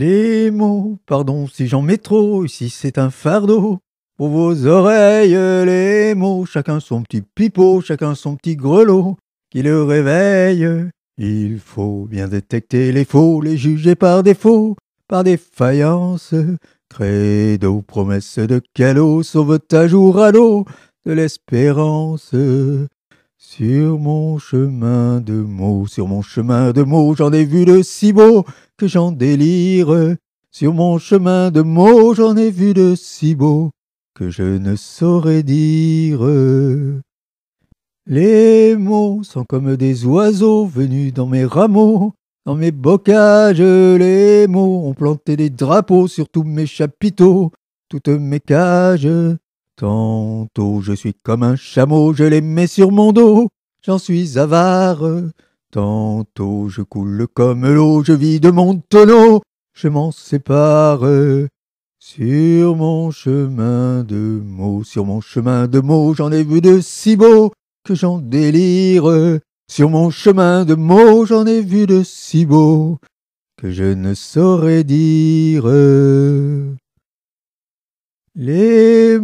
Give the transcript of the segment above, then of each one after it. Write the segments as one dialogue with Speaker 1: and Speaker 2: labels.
Speaker 1: Les mots, pardon si j'en mets trop, ici c'est un fardeau. Pour vos oreilles, les mots, chacun son petit pipeau, chacun son petit grelot qui le réveille. Il faut bien détecter les faux, les juger par défaut, par défaillance. Credo, promesse de calot, sauvetage à l'eau de l'espérance. Sur mon chemin de mots, sur mon chemin de mots, j'en ai vu de si beaux que j'en délire. Sur mon chemin de mots, j'en ai vu de si beaux que je ne saurais dire. Les mots sont comme des oiseaux venus dans mes rameaux, dans mes bocages. Les mots ont planté des drapeaux sur tous mes chapiteaux, toutes mes cages. Tantôt je suis comme un chameau, je les mets sur mon dos, j'en suis avare. Tantôt je coule comme l'eau, je vis de mon tonneau, je m'en sépare. Sur mon chemin de mots, sur mon chemin de mots, j'en ai vu de si beaux que j'en délire. Sur mon chemin de mots, j'en ai vu de si beaux que je ne saurais dire. Les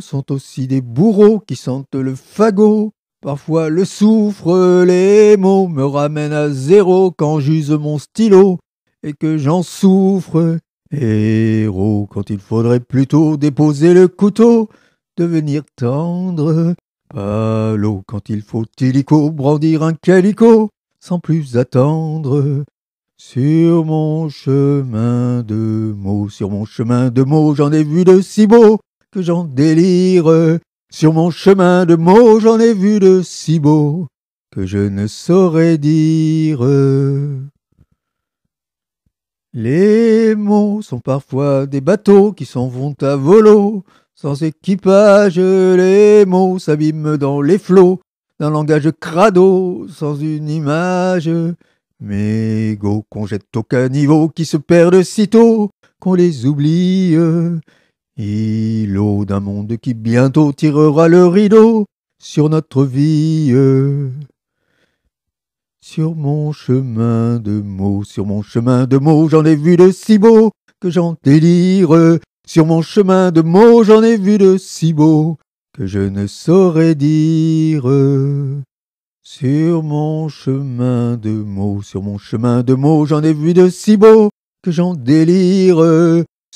Speaker 1: sont aussi des bourreaux qui sentent le fagot. Parfois le soufre, les mots me ramènent à zéro quand j'use mon stylo et que j'en souffre. Héros, quand il faudrait plutôt déposer le couteau, devenir tendre. Palo, quand il faut illico brandir un calico sans plus attendre. Sur mon chemin de mots, sur mon chemin de mots, j'en ai vu de si beaux, j'en délire. Sur mon chemin de mots, j'en ai vu de si beaux que je ne saurais dire. Les mots sont parfois des bateaux qui s'en vont à volo. Sans équipage, les mots s'abîment dans les flots d'un langage crado, sans une image. Mais go qu'on jette aucun niveau qui se perdent sitôt qu'on les oublie l'eau d'un monde qui bientôt tirera le rideau sur notre vie. Euh. Sur mon chemin de mots, sur mon chemin de mots, j'en ai vu de si beaux que j'en délire. Sur mon chemin de mots, j'en ai vu de si beaux que je ne saurais dire. Sur mon chemin de mots, sur mon chemin de mots, j'en ai vu de si beaux que j'en délire.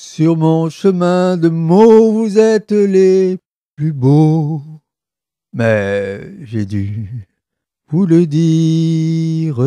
Speaker 1: Sur mon chemin de mots, vous êtes les plus beaux. Mais j'ai dû vous le dire.